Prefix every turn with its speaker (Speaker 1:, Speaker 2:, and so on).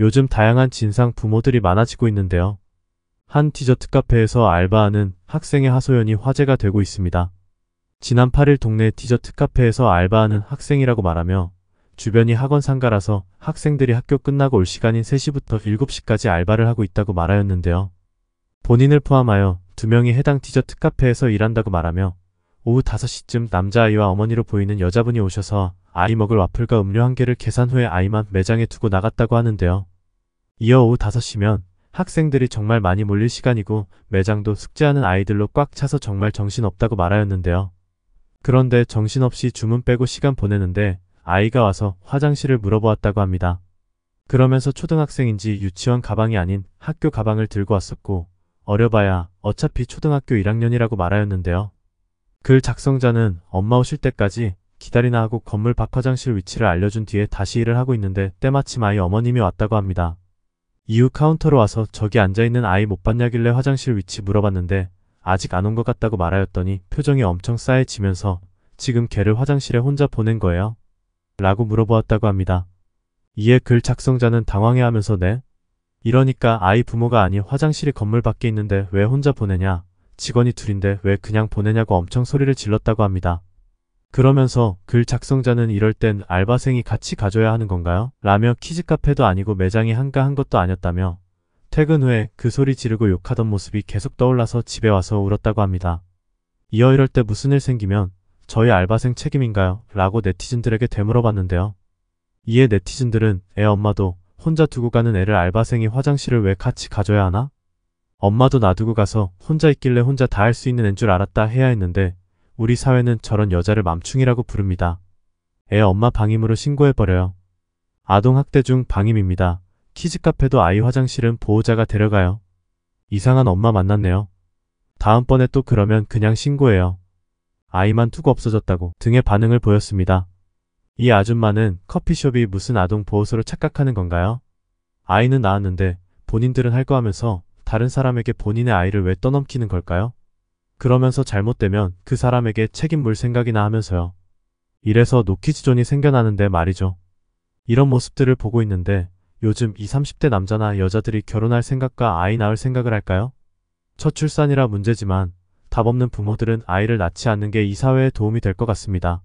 Speaker 1: 요즘 다양한 진상 부모들이 많아지고 있는데요. 한 디저트 카페에서 알바하는 학생의 하소연이 화제가 되고 있습니다. 지난 8일 동네 디저트 카페에서 알바하는 학생이라고 말하며 주변이 학원 상가라서 학생들이 학교 끝나고 올 시간인 3시부터 7시까지 알바를 하고 있다고 말하였는데요. 본인을 포함하여 두 명이 해당 디저트 카페에서 일한다고 말하며 오후 5시쯤 남자아이와 어머니로 보이는 여자분이 오셔서 아이 먹을 와플과 음료 한 개를 계산 후에 아이만 매장에 두고 나갔다고 하는데요. 이어 오후 5시면 학생들이 정말 많이 몰릴 시간이고 매장도 숙제하는 아이들로 꽉 차서 정말 정신없다고 말하였는데요. 그런데 정신없이 주문 빼고 시간 보내는데 아이가 와서 화장실을 물어보았다고 합니다. 그러면서 초등학생인지 유치원 가방이 아닌 학교 가방을 들고 왔었고 어려봐야 어차피 초등학교 1학년이라고 말하였는데요. 글 작성자는 엄마 오실 때까지 기다리나 하고 건물 밖 화장실 위치를 알려준 뒤에 다시 일을 하고 있는데 때마침 아이 어머님이 왔다고 합니다. 이후 카운터로 와서 저기 앉아있는 아이 못 봤냐길래 화장실 위치 물어봤는데 아직 안 온 것 같다고 말하였더니 표정이 엄청 싸해지면서 지금 걔를 화장실에 혼자 보낸 거예요? 라고 물어보았다고 합니다. 이에 글 작성자는 당황해하면서 네? 이러니까 아이 부모가 아니 화장실이 건물 밖에 있는데 왜 혼자 보내냐? 직원이 둘인데 왜 그냥 보내냐고 엄청 소리를 질렀다고 합니다. 그러면서 글 작성자는 이럴 땐 알바생이 같이 가줘야 하는 건가요? 라며 키즈카페도 아니고 매장이 한가한 것도 아니었다며 퇴근 후에 그 소리 지르고 욕하던 모습이 계속 떠올라서 집에 와서 울었다고 합니다. 이어 이럴 때 무슨 일 생기면 저희 알바생 책임인가요? 라고 네티즌들에게 되물어봤는데요. 이에 네티즌들은 애 엄마도 혼자 두고 가는 애를 알바생이 화장실을 왜 같이 가줘야 하나? 엄마도 놔두고 가서 혼자 있길래 혼자 다 할 수 있는 앤 줄 알았다 해야 했는데 우리 사회는 저런 여자를 맘충이라고 부릅니다. 애 엄마 방임으로 신고해버려요. 아동학대 중 방임입니다. 키즈카페도 아이 화장실은 보호자가 데려가요. 이상한 엄마 만났네요. 다음번에 또 그러면 그냥 신고해요. 아이만 두고 없어졌다고 등의 반응을 보였습니다. 이 아줌마는 커피숍이 무슨 아동 보호소를 착각하는 건가요? 아이는 낳았는데 본인들은 할 거 하면서 다른 사람에게 본인의 아이를 왜 떠넘기는 걸까요? 그러면서 잘못되면 그 사람에게 책임 물 생각이나 하면서요. 이래서 노키즈존이 생겨나는데 말이죠. 이런 모습들을 보고 있는데 요즘 20, 30대 남자나 여자들이 결혼할 생각과 아이 낳을 생각을 할까요? 첫 출산이라 문제지만 답 없는 부모들은 아이를 낳지 않는 게 이 사회에 도움이 될 것 같습니다.